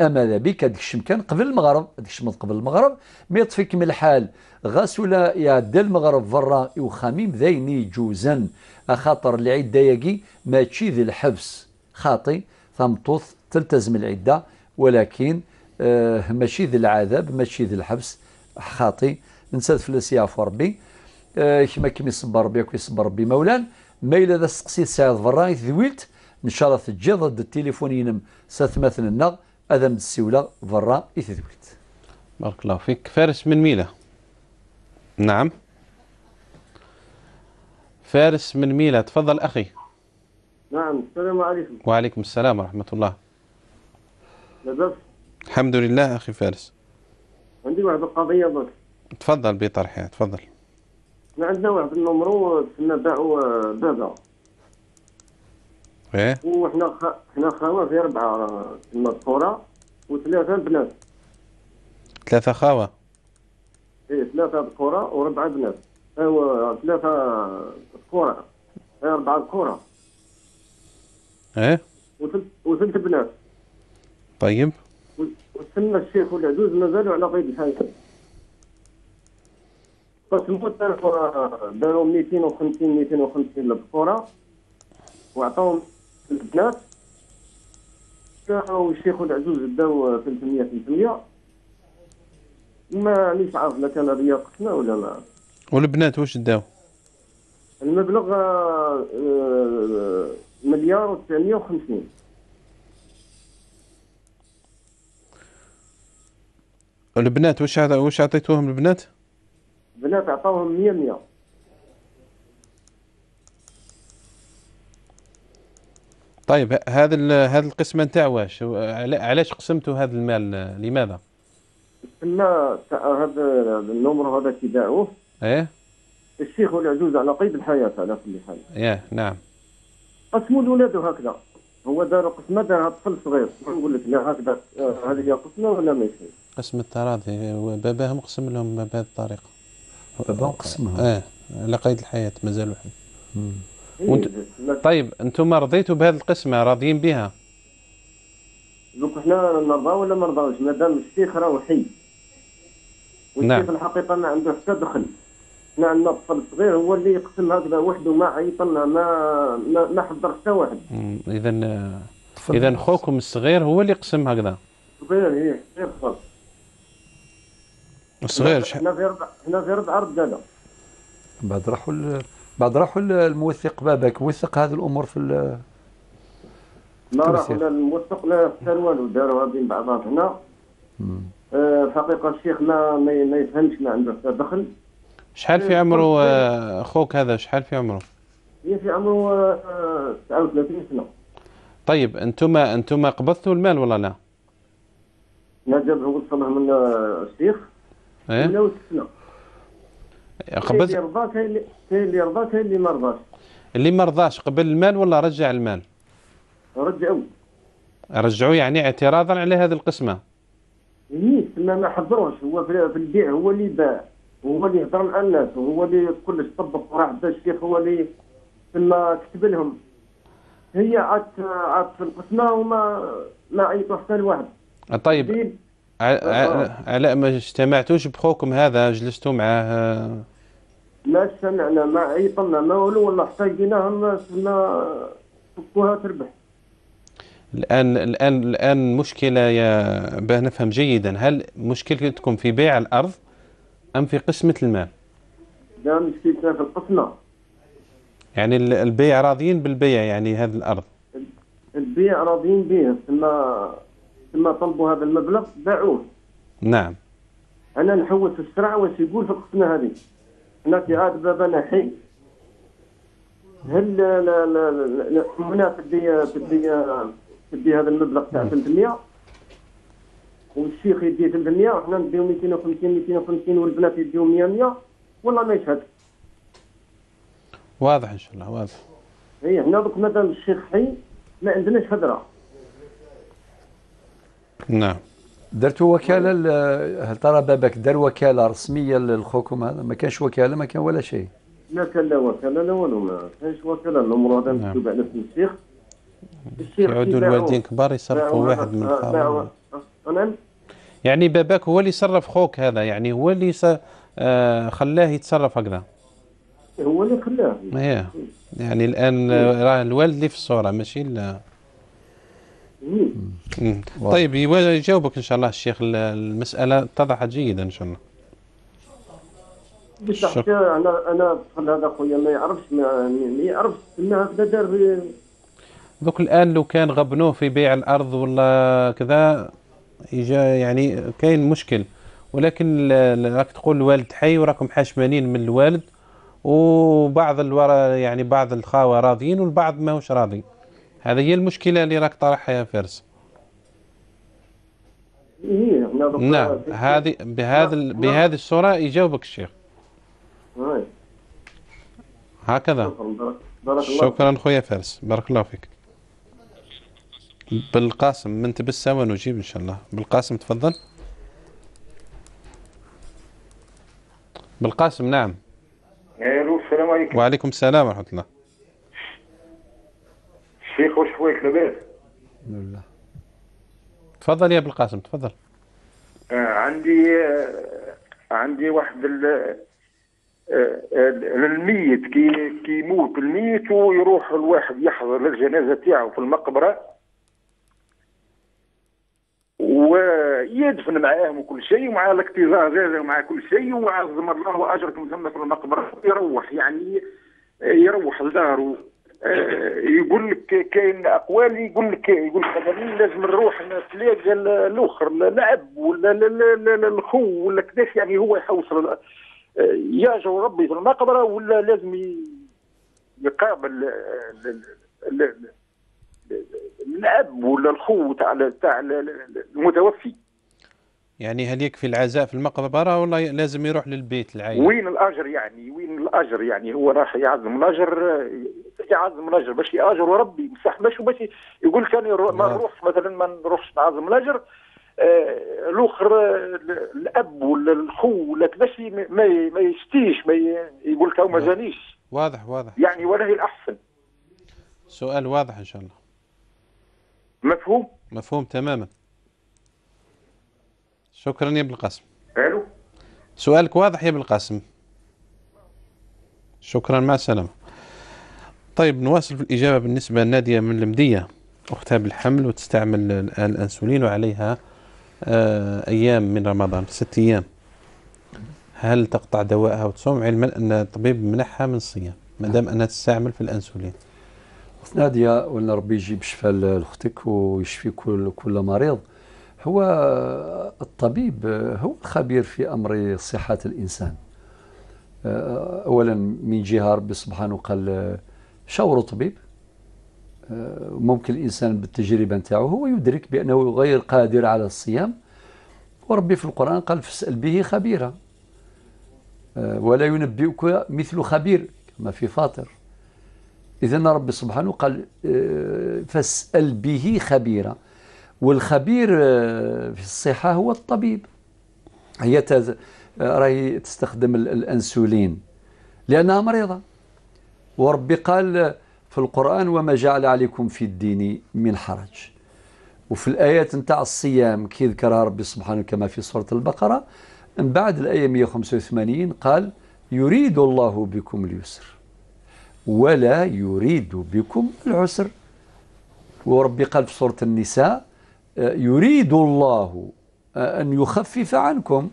اما ذا بك هذيك الشمكان قبل المغرب هذيك الشمط قبل المغرب ما يطفيك من الحال غاسولا يعدى المغرب برا وخميم ذاين يجوزا خاطر العيد ياقي ماشي ذي الحبس خاطي ثمطوث تلتزم العدة ولكن آه، ماشي ذي العذاب ماشي ذي الحبس خاطي في فلس يعفو ربي آه، كما كيما يصبر ربي يصبر ربي مولان ما إلا ذا سقسيت سعيد فراني ذويلت ان شاء الله تجي ضد التليفون ينم ساتماثن النغ هذا من السولة برا بارك الله فيك فارس من ميلا نعم فارس من ميلا تفضل أخي نعم السلام عليكم وعليكم السلام ورحمة الله لاباس الحمد لله أخي فارس عندي واحد القضية بس تفضل بطرحها تفضل احنا عندنا واحد النمرو تسمى باعو بابا ايه وحنا خ... حنا خاوة في أربعة تسمى الصورة وثلاثة بنات ثلاثة خاوة ايه ثلاثة ذكورة وأربعة بنات أيوا أه، ثلاثة ذكورة أه، أربعة ذكورة ايه وثلث وثلث بنات طيب وسمى الشيخ والعجوز زالوا على قيد الحياة فتموت داروا 250 250 للدكتورة وعطاهم البنات كانوا الشيخ والعجوز بداو 300 300 ما ليش عارف لا كان هذه قسمه ولا ما والبنات واش داو؟ المبلغ آه، مليار و 950 البنات وش وش عطيتوهم البنات؟ البنات عطاوهم 100 100 طيب هذا هذا القسمه نتاع واش علاش قسمتوا هذا المال لماذا؟ كنا هذا النمر هذا كي باعوه ايه الشيخ والعجوز على قيد الحياه على كل حال ايه نعم قسموا لولاده هكذا هو دار قسمه دار طفل صغير نقول لك لا هكذا آه، هذه قسمه ولا يصير قسم التراضي باباهم قسم لهم بهذه الطريقه باباهم قسمهم اه على قيد الحياه مازال حي إيه، وانت... طيب انتم رضيتوا بهذه القسمه راضيين بها دوك حنا نرضى ولا ما نرضاوش مادام الشيخ راهو حي والشيخ نعم. الحقيقه ما عنده حتى دخل حنا عندنا طفل صغير هو اللي يقسم هكذا وحده ما عيط لنا ما ما, ما حضر حتى واحد اذا اذا خوكم الصغير هو اللي يقسم هكذا صغير ايه صغير خالص الصغير شحال حنا غير حنا غير ربع ردنا بعد راحوا بعد راحوا الموثق بابك وثق هذه الامور في ال... لا راحوا الموثق لا حتى والو داروها بين بعضها هنا الحقيقه آه، الشيخ ما ما يفهمش ما عنده حتى دخل شحال في آه، عمره اخوك آه، هذا شحال في عمره؟ هي في عمره 39 سنه طيب انتم انتم قبضتوا المال ولا لا؟ ما جابه وصله من الشيخ ايه وتسنى قبل اللي رضات اللي اللي ما رضاش اللي ما رضاش قبل المال ولا رجع المال رجعوا رجعوا يعني اعتراضا على هذه القسمه ايه ما ما حضروش هو في البيع هو اللي باع هو اللي هضر مع الناس وهو اللي كلش طبق وراح بدا الشيخ هو اللي تما كتب لهم هي عاد عاد في القسمه وما ما عيطوا حتى لواحد طيب علاء آه. آه، ما اجتمعتوش بخوكم هذا جلستوا معاه آه. ما اجتمعنا ما عيطنا ما والو والله حتى لقيناهم سمعنا فكوها تربح الان الان الان مشكله يا باه نفهم جيدا هل مشكلتكم في بيع الارض ام في قسمه المال؟ لا مشكلتنا في القسمه يعني البيع راضيين بالبيع يعني هذه الارض البيع راضيين به ثم لما طلبوا هذا المبلغ باعوه نعم انا نحوس السرعه واش يقول في القسمه هذه في عاد بابنا حي هل لا لا لا هنا تدي تدي تدي هذا المبلغ تاع 300 نعم. والشيخ يدي 300 وحنا نديو 250 250 والبنات يديو 100 100 والله ما يشهد واضح ان شاء الله واضح اي حنا دوك مثلا الشيخ حي ما عندناش هدره نعم درت وكاله هل ترى بابك دار وكاله رسميه للحكومه هذا ما كانش وكاله ما كان ولا شيء لا كان لا وكاله لا والو ما كانش وكاله الامور هذا نعم. مكتوب على اسم الشيخ الشيخ يعودوا الوالدين كبار يصرفوا واحد من آه، الفاضل نعم يعني باباك هو اللي صرف خوك هذا يعني هو اللي س... آه خلاه يتصرف هكذا هو اللي خلاه إيه. يعني الان آه، راه الوالد اللي في الصوره ماشي طيب يجاوبك ان شاء الله الشيخ المساله اتضحت جيدا ان شاء الله بالتحقيق انا انا هذا خويا ما يعرفش ما, يعرفش انها هكذا دار دوك الان لو كان غبنوه في بيع الارض ولا كذا يعني كاين مشكل ولكن راك تقول الوالد حي وراكم حاشمانين من الوالد وبعض الورا يعني بعض الخاوه راضيين والبعض ماهوش راضي هذه هي المشكله اللي راك طرحها فارس إيه، نعم هذه بهذا نعم. بهذه الصوره يجاوبك الشيخ هكذا بارك الله شكرا خويا فارس بارك الله فيك بالقاسم من تبسه ونجيب ان شاء الله بالقاسم تفضل بالقاسم نعم الو السلام عليكم وعليكم السلام ورحمه الله شيخ وش حوايج لاباس؟ الحمد نعم. لله تفضل يا ابو القاسم تفضل آه عندي آه عندي واحد آه، آه، الميت كي كي يموت الميت ويروح الواحد يحضر الجنازه تاعو في المقبره ويدفن معاهم وكل شيء ومع الاكتظاظ هذا ومع كل شيء وعظم الله اجركم ثم في المقبره ويروح يعني آه، يروح لداره آه، يقول لك كاين اقوال يقول لك يقول لك انا لازم نروح نتلاقى الاخر الاب ولا الخو ولا كذاش يعني هو يحوصل آه، ياجا ربي في المقبره ولا لازم يقابل آه، الاب ولا الخو تاع تاع المتوفي يعني هل يكفي العزاء في المقبره ولا لازم يروح للبيت العائله وين الاجر يعني وين الاجر يعني هو راح يعزم الاجر تعزم الاجر باش ياجر وربي مسح باش باش يقول لك انا ما نعم. نروحش مثلا ما نروحش نعزم الاجر آه الاخر آه، الاب ولا الخو ولا كذا ما ما يشتيش ما يقول لك ما جانيش نعم. واضح واضح يعني ولا هي الاحسن سؤال واضح ان شاء الله مفهوم مفهوم تماما شكرا يا ابن القاسم الو سؤالك واضح يا ابن القاسم شكرا مع السلامه طيب نواصل في الإجابة بالنسبة لنادية من المدية أختها بالحمل وتستعمل الأنسولين وعليها آه، أيام من رمضان ست أيام هل تقطع دواءها وتصوم علما أن الطبيب منحها من الصيام ما دام أنها تستعمل في الأنسولين نادية قلنا ربي يجيب شفاء لأختك ويشفي كل كل مريض هو الطبيب هو الخبير في أمر صحة الإنسان آه، أولا من جهة ربي سبحانه قال شاوروا طبيب آه، ممكن الإنسان بالتجربة نتاعو هو يدرك بأنه غير قادر على الصيام وربي في القرآن قال فاسأل به خبيرا آه، ولا ينبئك مثل خبير كما في فاطر إذا ربي سبحانه قال آه، فاسأل به خبيرا والخبير في الصحة هو الطبيب هي راهي تستخدم الأنسولين لأنها مريضة وربي قال في القرآن وما جعل عليكم في الدين من حرج وفي الآيات نتاع الصيام كي ذكرها ربي سبحانه كما في سورة البقرة من بعد الآية 185 قال يريد الله بكم اليسر ولا يريد بكم العسر وربي قال في سورة النساء يريد الله أن يخفف عنكم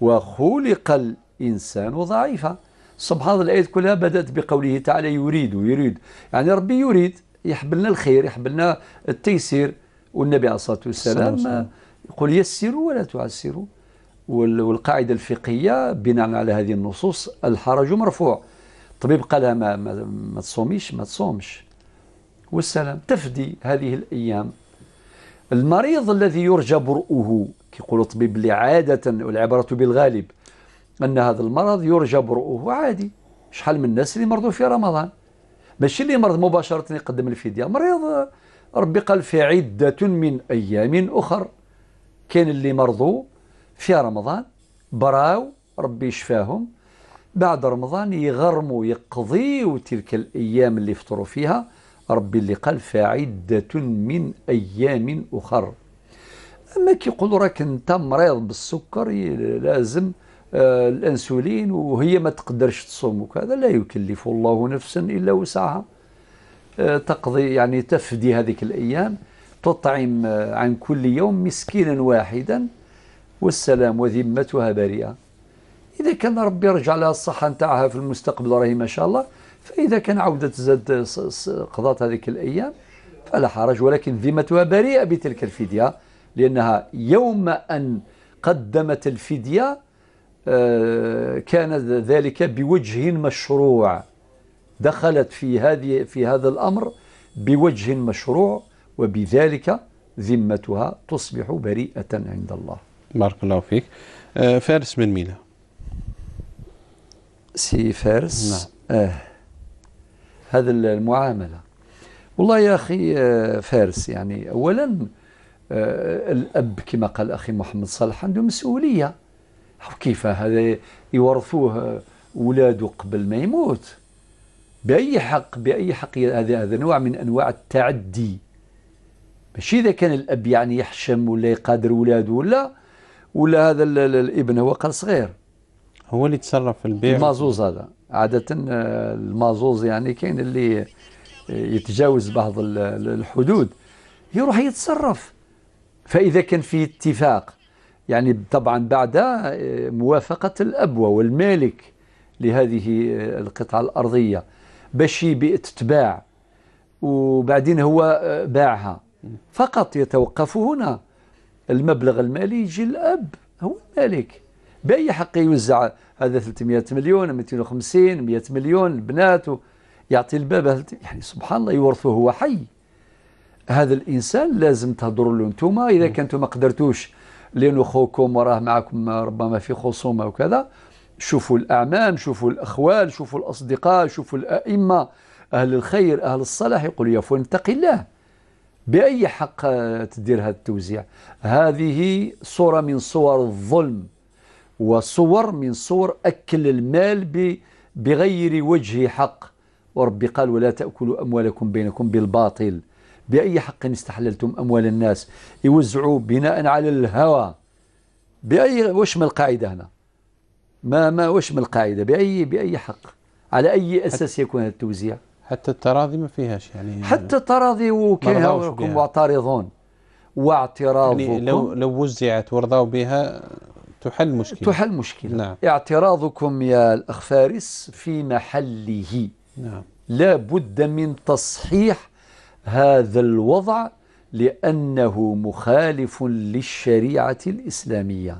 وخلق الإنسان ضعيفا سبحان الله الآيات كلها بدأت بقوله تعالى يريد يريد يعني ربي يريد يحب لنا الخير يحب لنا التيسير والنبي عليه الصلاة والسلام يقول يسروا ولا تعسروا والقاعدة الفقهية بناء على هذه النصوص الحرج مرفوع الطبيب قالها ما, ما, ما تصوميش ما تصومش والسلام تفدي هذه الأيام المريض الذي يرجى برؤه كيقولوا الطبيب اللي عادة والعبرة بالغالب أن هذا المرض يرجى برؤه عادي شحال من الناس اللي مرضوا في رمضان ماشي اللي مرض مباشرة يقدم الفدية مريض ربي قال في عدة من أيام أخر كاين اللي مرضوا في رمضان براو ربي يشفاهم بعد رمضان يغرموا يقضيوا تلك الأيام اللي فطروا فيها ربي اللي قال فعدة من أيام أخر أما كيقولوا راك أنت مريض بالسكر لازم آه، الانسولين وهي ما تقدرش تصوم وكذا لا يكلف الله نفسا الا وسعها آه، تقضي يعني تفدي هذه الايام تطعم آه، عن كل يوم مسكينا واحدا والسلام وذمتها بريئه اذا كان ربي رجع لها الصحه نتاعها في المستقبل راهي ما شاء الله فاذا كان عوده زاد قضات هذه الايام فلا حرج ولكن ذمتها بريئه بتلك الفديه لانها يوم ان قدمت الفديه آه، كان ذلك بوجه مشروع دخلت في هذه في هذا الأمر بوجه مشروع وبذلك ذمتها تصبح بريئة عند الله بارك الله فيك آه، فارس من مينا سي فارس نعم. آه. هذا المعاملة والله يا أخي آه، فارس يعني أولا الأب كما قال أخي محمد صالح عنده مسؤولية كيف هذا يورثوه ولاده قبل ما يموت بأي حق بأي حق هذا هذا نوع من أنواع التعدي ماشي إذا كان الأب يعني يحشم ولا يقادر ولاده ولا ولا هذا الابن هو قال صغير هو اللي تصرف في البيع المازوز هذا عادة آه، المازوز يعني كاين اللي يتجاوز بعض الحدود يروح يتصرف فإذا كان في اتفاق يعني طبعا بعد آه، موافقة الأبوة والمالك لهذه آه، القطعة الأرضية باش تتباع وبعدين هو آه، باعها فقط يتوقف هنا المبلغ المالي يجي الأب هو المالك بأي حق يوزع هذا 300 مليون 250 100 مليون بناته يعطي الباب يعني سبحان الله يورثه هو حي هذا الانسان لازم تهضروا له انتم اذا كنتم ما قدرتوش لأنه خوكم وراه معكم ربما في خصومة وكذا شوفوا الأعمام شوفوا الأخوال شوفوا الأصدقاء شوفوا الأئمة أهل الخير أهل الصلاح يقول يا فلان اتق الله بأي حق تدير هذا التوزيع هذه صورة من صور الظلم وصور من صور أكل المال بغير وجه حق وربي قال ولا تأكلوا أموالكم بينكم بالباطل بأي حق استحللتم أموال الناس يوزعوا بناء على الهوى بأي وش من القاعدة هنا ما ما وش من القاعدة بأي بأي حق على أي أساس يكون هذا التوزيع حتى التراضي ما فيهاش يعني حتى التراضي وكيهاونكم معترضون واعتراضكم يعني لو لو وزعت ورضوا بها تحل مشكلة تحل مشكلة نعم. اعتراضكم يا الأخ فارس في محله نعم. لا بد من تصحيح هذا الوضع لأنه مخالف للشريعة الإسلامية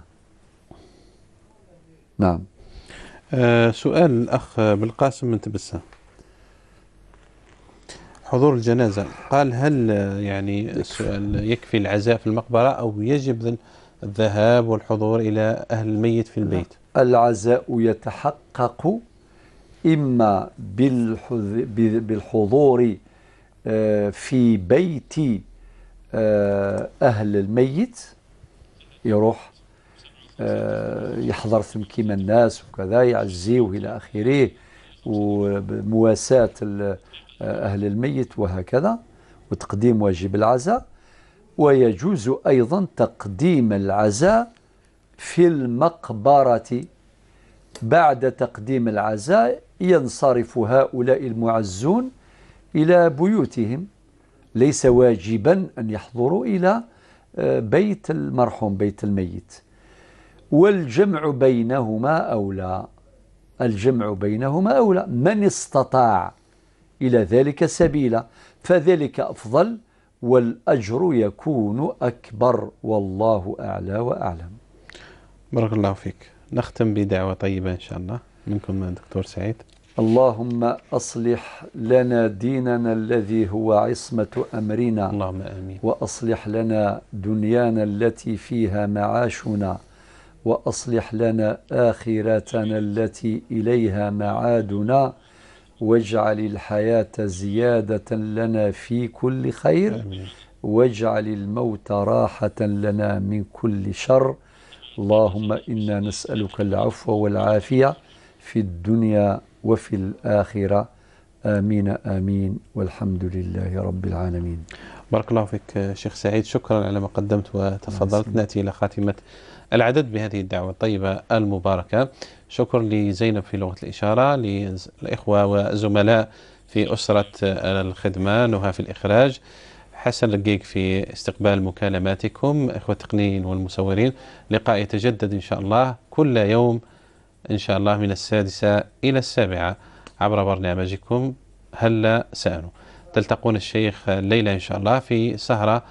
نعم أه سؤال الأخ بالقاسم من تبسة حضور الجنازة قال هل آه، يعني السؤال يكفي العزاء في المقبرة أو يجب الذهاب والحضور إلى أهل الميت في البيت نعم. العزاء يتحقق إما بالحضور آه، في بيت آه، أهل الميت يروح آه، يحضر ثم كيما الناس وكذا يعزيه إلى آخره ومواساة أهل الميت وهكذا وتقديم واجب العزاء ويجوز أيضا تقديم العزاء في المقبرة بعد تقديم العزاء ينصرف هؤلاء المعزون إلى بيوتهم ليس واجبا أن يحضروا إلى آه، بيت المرحوم بيت الميت والجمع بينهما أولى الجمع بينهما أولى من استطاع إلى ذلك سبيلا فذلك أفضل والأجر يكون أكبر والله أعلى وأعلم بارك الله فيك نختم بدعوة طيبة إن شاء الله منكم دكتور سعيد اللهم أصلح لنا ديننا الذي هو عصمة أمرنا اللهم آمين وأصلح لنا دنيانا التي فيها معاشنا وأصلح لنا آخرتنا التي إليها معادنا واجعل الحياة زيادة لنا في كل خير آمين. واجعل الموت راحة لنا من كل شر اللهم إنا نسألك العفو والعافية في الدنيا وفي الآخرة آمين آمين والحمد لله رب العالمين بارك الله فيك شيخ سعيد شكرا على ما قدمت وتفضلت نعم، نأتي إلى خاتمة العدد بهذه الدعوة الطيبة المباركة شكرا لزينب في لغة الإشارة للإخوة وزملاء في أسرة الخدمة نهى في الإخراج حسن رقيق في استقبال مكالماتكم إخوة التقنيين والمصورين لقاء يتجدد إن شاء الله كل يوم إن شاء الله من السادسة إلى السابعة عبر برنامجكم هلا سألوا تلتقون الشيخ الليلة إن شاء الله في سهرة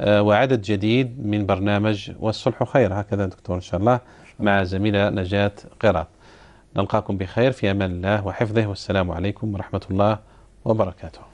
آه، وعدد جديد من برنامج والصلح خير هكذا دكتور إن شاء الله مع زميلة نجاة قراط نلقاكم بخير في أمان الله وحفظه والسلام عليكم ورحمة الله وبركاته